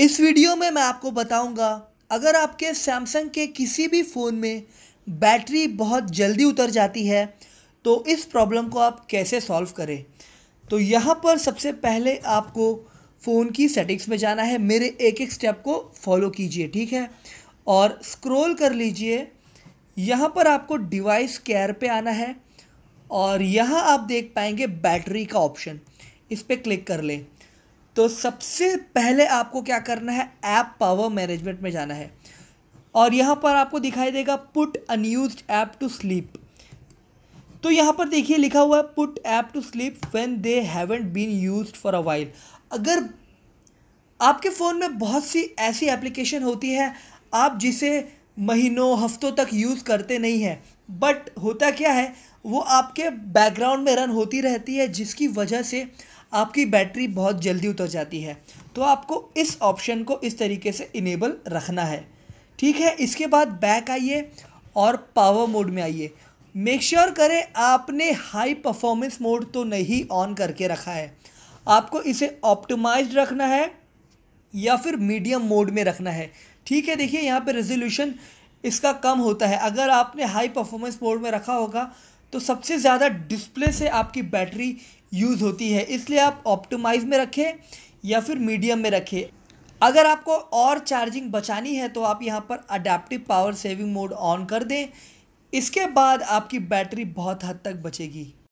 इस वीडियो में मैं आपको बताऊंगा अगर आपके सैमसंग के किसी भी फ़ोन में बैटरी बहुत जल्दी उतर जाती है तो इस प्रॉब्लम को आप कैसे सॉल्व करें तो यहाँ पर सबसे पहले आपको फ़ोन की सेटिंग्स में जाना है मेरे एक एक स्टेप को फॉलो कीजिए ठीक है और स्क्रॉल कर लीजिए यहाँ पर आपको डिवाइस केयर पे आना है और यहाँ आप देख पाएंगे बैटरी का ऑप्शन इस पर क्लिक कर लें तो सबसे पहले आपको क्या करना है ऐप पावर मैनेजमेंट में जाना है और यहाँ पर आपको दिखाई देगा put unused app to sleep तो यहाँ पर देखिए लिखा हुआ है put app to sleep when they haven't been use for a while अगर आपके फ़ोन में बहुत सी ऐसी एप्लीकेशन होती है आप जिसे महीनों हफ्तों तक यूज़ करते नहीं हैं बट होता क्या है वो आपके बैकग्राउंड में रन होती रहती है जिसकी वजह से आपकी बैटरी बहुत जल्दी उतर जाती है तो आपको इस ऑप्शन को इस तरीके से इनेबल रखना है ठीक है इसके बाद बैक आइए और पावर मोड में आइए मेक श्योर sure करें आपने हाई परफॉर्मेंस मोड तो नहीं ऑन करके रखा है आपको इसे ऑप्टिमाइज रखना है या फिर मीडियम मोड में रखना है ठीक है देखिए यहाँ पे रेजोल्यूशन इसका कम होता है अगर आपने हाई परफॉर्मेंस मोड में रखा होगा तो सबसे ज़्यादा डिस्प्ले से आपकी बैटरी यूज़ होती है इसलिए आप ऑप्टिमाइज में रखें या फिर मीडियम में रखें अगर आपको और चार्जिंग बचानी है तो आप यहाँ पर adaptive power saving mode on कर दें इसके बाद आपकी बैटरी बहुत हद तक बचेगी